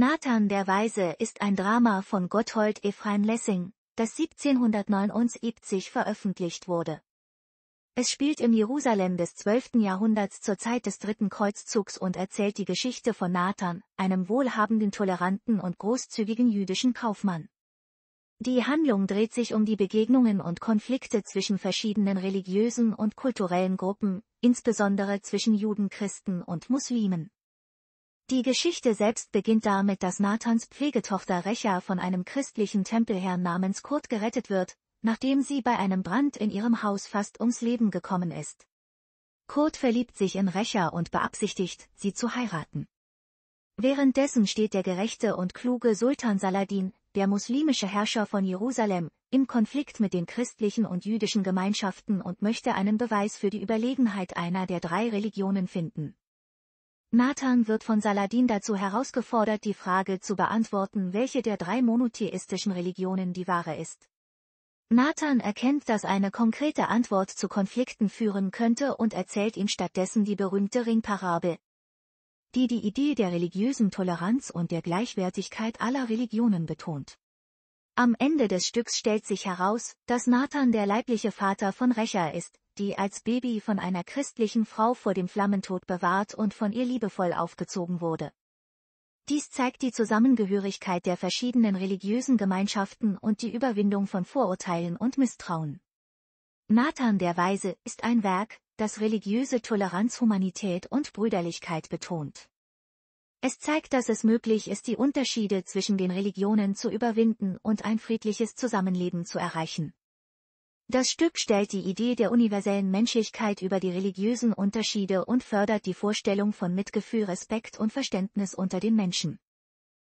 Nathan der Weise ist ein Drama von Gotthold Ephraim Lessing, das 1779 veröffentlicht wurde. Es spielt im Jerusalem des 12. Jahrhunderts zur Zeit des Dritten Kreuzzugs und erzählt die Geschichte von Nathan, einem wohlhabenden, toleranten und großzügigen jüdischen Kaufmann. Die Handlung dreht sich um die Begegnungen und Konflikte zwischen verschiedenen religiösen und kulturellen Gruppen, insbesondere zwischen Juden, Christen und Muslimen. Die Geschichte selbst beginnt damit, dass Nathans Pflegetochter Recha von einem christlichen Tempelherrn namens Kurt gerettet wird, nachdem sie bei einem Brand in ihrem Haus fast ums Leben gekommen ist. Kurt verliebt sich in Recha und beabsichtigt, sie zu heiraten. Währenddessen steht der gerechte und kluge Sultan Saladin, der muslimische Herrscher von Jerusalem, im Konflikt mit den christlichen und jüdischen Gemeinschaften und möchte einen Beweis für die Überlegenheit einer der drei Religionen finden. Nathan wird von Saladin dazu herausgefordert, die Frage zu beantworten, welche der drei monotheistischen Religionen die wahre ist. Nathan erkennt, dass eine konkrete Antwort zu Konflikten führen könnte und erzählt ihm stattdessen die berühmte Ringparabel, die die Idee der religiösen Toleranz und der Gleichwertigkeit aller Religionen betont. Am Ende des Stücks stellt sich heraus, dass Nathan der leibliche Vater von Recher ist, die als Baby von einer christlichen Frau vor dem Flammentod bewahrt und von ihr liebevoll aufgezogen wurde. Dies zeigt die Zusammengehörigkeit der verschiedenen religiösen Gemeinschaften und die Überwindung von Vorurteilen und Misstrauen. Nathan der Weise ist ein Werk, das religiöse Toleranz, Humanität und Brüderlichkeit betont. Es zeigt, dass es möglich ist, die Unterschiede zwischen den Religionen zu überwinden und ein friedliches Zusammenleben zu erreichen. Das Stück stellt die Idee der universellen Menschlichkeit über die religiösen Unterschiede und fördert die Vorstellung von Mitgefühl, Respekt und Verständnis unter den Menschen.